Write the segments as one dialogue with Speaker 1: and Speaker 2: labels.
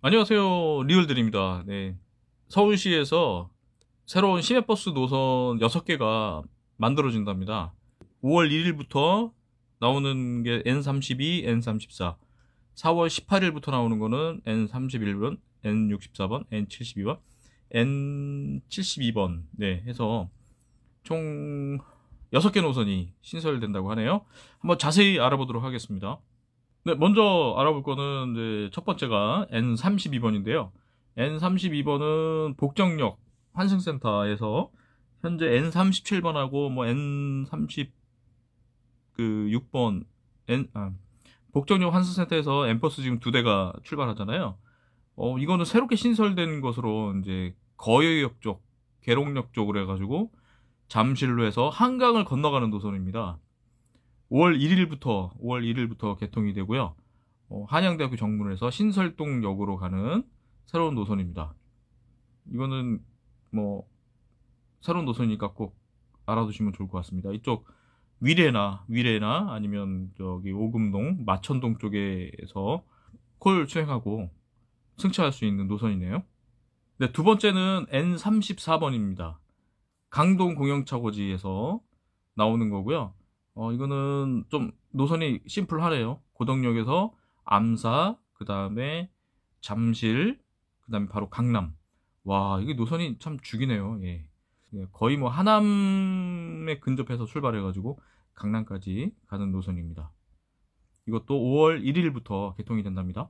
Speaker 1: 안녕하세요 리얼들입니다 네. 서울시에서 새로운 시내버스 노선 6개가 만들어진답니다 5월 1일부터 나오는 게 N32, N34 4월 18일부터 나오는 거는 N31번, N64번, N72번, N72번 네 해서 총 6개 노선이 신설된다고 하네요 한번 자세히 알아보도록 하겠습니다 네, 먼저 알아볼 거는 이제 첫 번째가 N32번인데요. N32번은 복정역 환승센터에서 현재 N37번하고 뭐 N36번, 그 N, 아, 복정역 환승센터에서 엠버스 지금 두 대가 출발하잖아요. 어, 이거는 새롭게 신설된 것으로 이제 거여역 쪽, 계룡역 쪽으로 해가지고 잠실로 해서 한강을 건너가는 노선입니다. 5월 1일부터 5월 1일부터 개통이 되고요. 어, 한양대학교 정문에서 신설동역으로 가는 새로운 노선입니다. 이거는 뭐 새로운 노선이니까 꼭 알아두시면 좋을 것 같습니다. 이쪽 위례나 위례나 아니면 저기 오금동 마천동 쪽에서 콜수행하고 승차할 수 있는 노선이네요. 네, 두 번째는 N34번입니다. 강동 공영차고지에서 나오는 거고요. 어, 이거는 좀 노선이 심플하네요. 고덕역에서 암사, 그 다음에 잠실, 그 다음에 바로 강남. 와, 이게 노선이 참 죽이네요. 예. 예. 거의 뭐 하남에 근접해서 출발해가지고 강남까지 가는 노선입니다. 이것도 5월 1일부터 개통이 된답니다.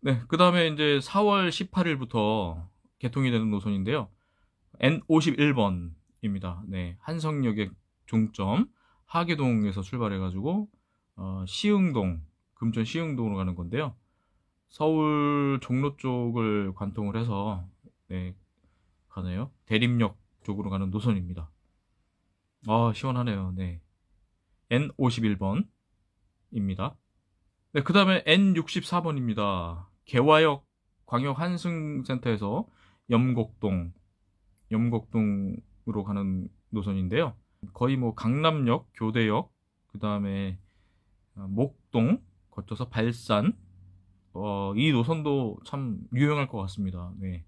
Speaker 1: 네, 그 다음에 이제 4월 18일부터 개통이 되는 노선인데요. N51번입니다. 네, 한성역의 종점. 하계동에서 출발해가지고 어, 시흥동, 금천 시흥동으로 가는 건데요. 서울 종로 쪽을 관통을 해서 네, 가네요. 대림역 쪽으로 가는 노선입니다. 아 시원하네요. 네, N51번입니다. 네, 그 다음에 N64번입니다. 개화역 광역 한승센터에서 염곡동, 염곡동으로 가는 노선인데요. 거의 뭐 강남역, 교대역, 그 다음에 어, 목동 거쳐서 발산 어, 이 노선도 참 유용할 것 같습니다. 네.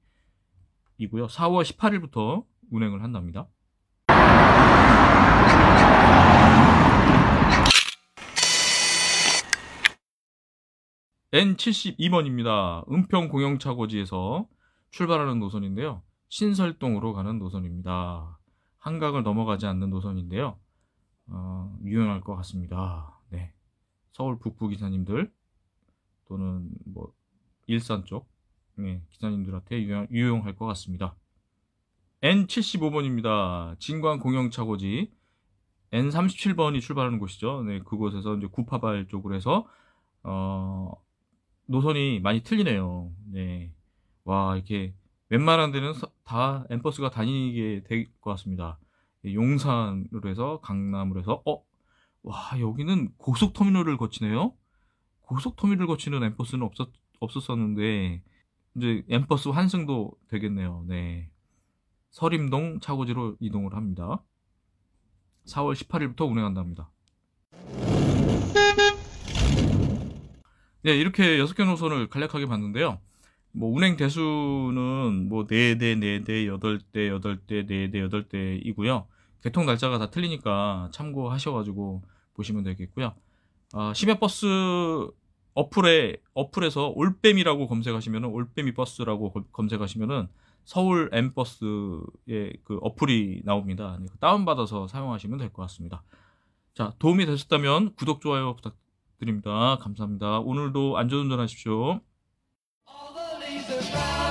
Speaker 1: 이고요. 4월 18일부터 운행을 한답니다. N72번입니다. 은평 공영차고지에서 출발하는 노선인데요. 신설동으로 가는 노선입니다. 한강을 넘어가지 않는 노선인데요. 어, 유용할 것 같습니다. 아, 네. 서울 북부 기사님들 또는 뭐 일산 쪽 네, 기사님들한테 유용, 할것 같습니다. N75번입니다. 진관 공영차고지 N37번이 출발하는 곳이죠. 네, 그곳에서 이제 구파발 쪽으로 해서 어, 노선이 많이 틀리네요. 네. 와, 이렇게 웬만한 데는 다 엠버스가 다니게 될 것 같습니다. 용산으로 해서 강남으로 해서 어? 와 여기는 고속터미널을 거치네요? 고속터미널을 거치는 엠버스는 없었, 없었었는데 이제 엠버스 환승도 되겠네요. 네. 서림동 차고지로 이동을 합니다. 4월 18일부터 운행한답니다. 네, 이렇게 6개 노선을 간략하게 봤는데요. 뭐 운행 대수는 뭐 4대, 4대, 8대, 8대, 4대, 8대이고요. 개통 날짜가 다 틀리니까 참고하셔가지고 보시면 되겠고요. 아, 심야 버스 어플에 어플에서 올빼미라고 검색하시면은 올빼미 버스라고 검색하시면은 서울 M 버스의 그 어플이 나옵니다. 네, 그 다운 받아서 사용하시면 될 것 같습니다. 자 도움이 되셨다면 구독 좋아요 부탁드립니다. 감사합니다. 오늘도 안전운전하십시오. Bye.